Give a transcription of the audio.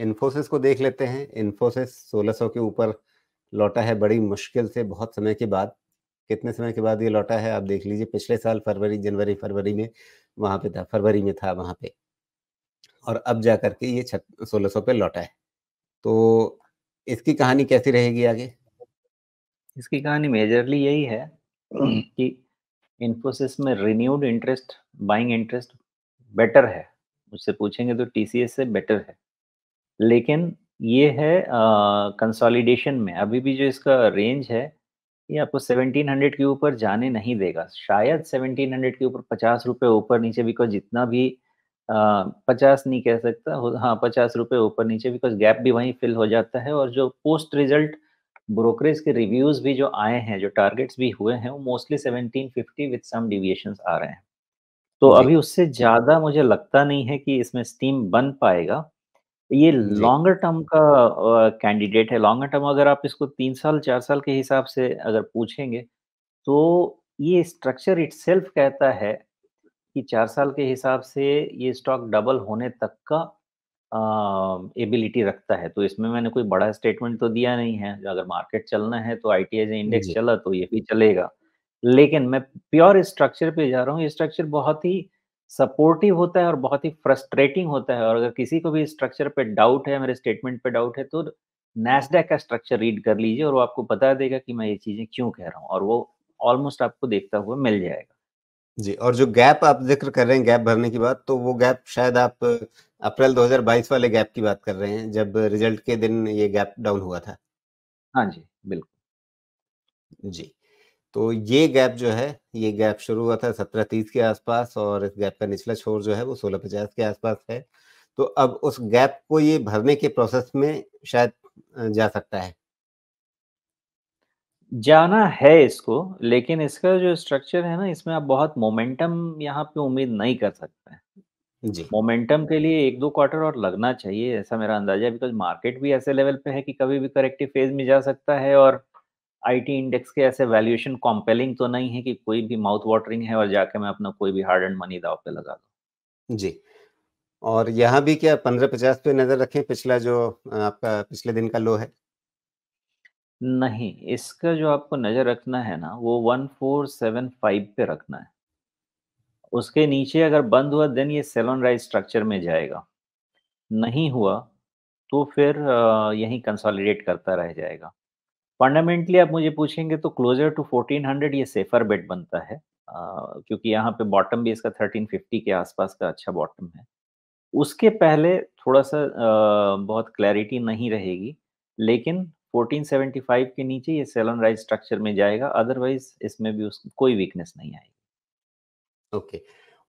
इन्फोसिस को देख लेते हैं इन्फोसिस 1600 के ऊपर लौटा है बड़ी मुश्किल से बहुत समय के बाद कितने समय के बाद ये लौटा है आप देख लीजिए पिछले साल फरवरी जनवरी फरवरी में वहां पे था फरवरी में था वहां पे और अब जा करके ये सोलह सौ पे लौटा है तो इसकी कहानी कैसी रहेगी आगे इसकी कहानी मेजरली यही है कि इन्फोसिस में renewed interest buying interest better है मुझसे पूछेंगे तो टीसीएस से बेटर है लेकिन ये है कंसोलिडेशन में अभी भी जो इसका रेंज है ये आपको 1700 के ऊपर जाने नहीं देगा शायद 1700 के ऊपर पचास रुपये ऊपर नीचे बिकॉज जितना भी पचास नहीं कह सकता हाँ पचास रुपये ऊपर नीचे बिकॉज गैप भी वहीं फिल हो जाता है और जो पोस्ट रिजल्ट ब्रोकरेज के रिव्यूज भी जो आए हैं जो टारगेट्स भी हुए हैं वो मोस्टली 1750 विद सम डिविएशंस आ रहे हैं तो अभी उससे ज़्यादा मुझे लगता नहीं है कि इसमें स्टीम बन पाएगा ये लॉन्गर टर्म का कैंडिडेट है लॉन्गर टर्म अगर आप इसको तीन साल चार साल के हिसाब से अगर पूछेंगे तो ये स्ट्रक्चर इट कहता है कि चार साल के हिसाब से ये स्टॉक डबल होने तक का एबिलिटी रखता है तो इसमें मैंने कोई बड़ा स्टेटमेंट तो दिया नहीं है अगर मार्केट चलना है तो आई इंडेक्स चला तो ये भी चलेगा लेकिन मैं प्योर स्ट्रक्चर पे जा रहा हूँ स्ट्रक्चर बहुत ही सपोर्टिव होता है और बहुत ही फ्रस्ट्रेटिंग होता है और अगर किसी को भी स्ट्रक्चर पे डाउट है मेरे स्टेटमेंट पे डाउट है तो नेस्डेक का स्ट्रक्चर रीड कर लीजिए और वो आपको बता देगा कि मैं ये चीज़ें क्यों कह रहा हूँ और वो ऑलमोस्ट आपको देखता हुआ मिल जाएगा जी और जो गैप आप जिक्र कर रहे हैं गैप भरने की बात तो वो गैप शायद आप अप्रैल 2022 वाले गैप की बात कर रहे हैं जब रिजल्ट के दिन ये गैप डाउन हुआ था हाँ जी बिल्कुल जी तो ये गैप जो है ये गैप शुरू हुआ था सत्रह तीस के आसपास और इस गैप का निचला छोर जो है वो सोलह पचास के आसपास है तो अब उस गैप को ये भरने के प्रोसेस में शायद जा सकता है जाना है इसको लेकिन इसका जो स्ट्रक्चर है ना इसमें आप बहुत मोमेंटम यहाँ पे उम्मीद नहीं कर सकते हैं जी मोमेंटम के लिए एक दो क्वार्टर और लगना चाहिए ऐसा मेरा अंदाजा है बिकॉज मार्केट भी ऐसे लेवल पे है कि कभी भी करेक्टिव फेज में जा सकता है और आईटी इंडेक्स के ऐसे वैल्यूएशन कॉम्पेलिंग तो नहीं है कि कोई भी माउथ वाटरिंग है और जाके मैं अपना कोई भी हार्ड एंड मनी दाव पे लगा दू जी और यहाँ भी क्या पंद्रह पचास पे नजर रखें पिछला जो आपका पिछले दिन का लो है नहीं इसका जो आपको नजर रखना है ना वो वन फोर सेवन फाइव पे रखना है उसके नीचे अगर बंद हुआ देन ये सेलोन राइज स्ट्रक्चर में जाएगा नहीं हुआ तो फिर यही कंसोलिडेट करता रह जाएगा फंडामेंटली आप मुझे पूछेंगे तो क्लोजर टू 1400 ये सेफर बेट बनता है आ, क्योंकि यहाँ पे बॉटम भी इसका 1350 के आसपास का अच्छा बॉटम है उसके पहले थोड़ा सा आ, बहुत क्लैरिटी नहीं रहेगी लेकिन 1475 के नीचे ये सेलन राइज स्ट्रक्चर में जाएगा अदरवाइज इसमें भी उस कोई वीकनेस नहीं आएगी ओके okay.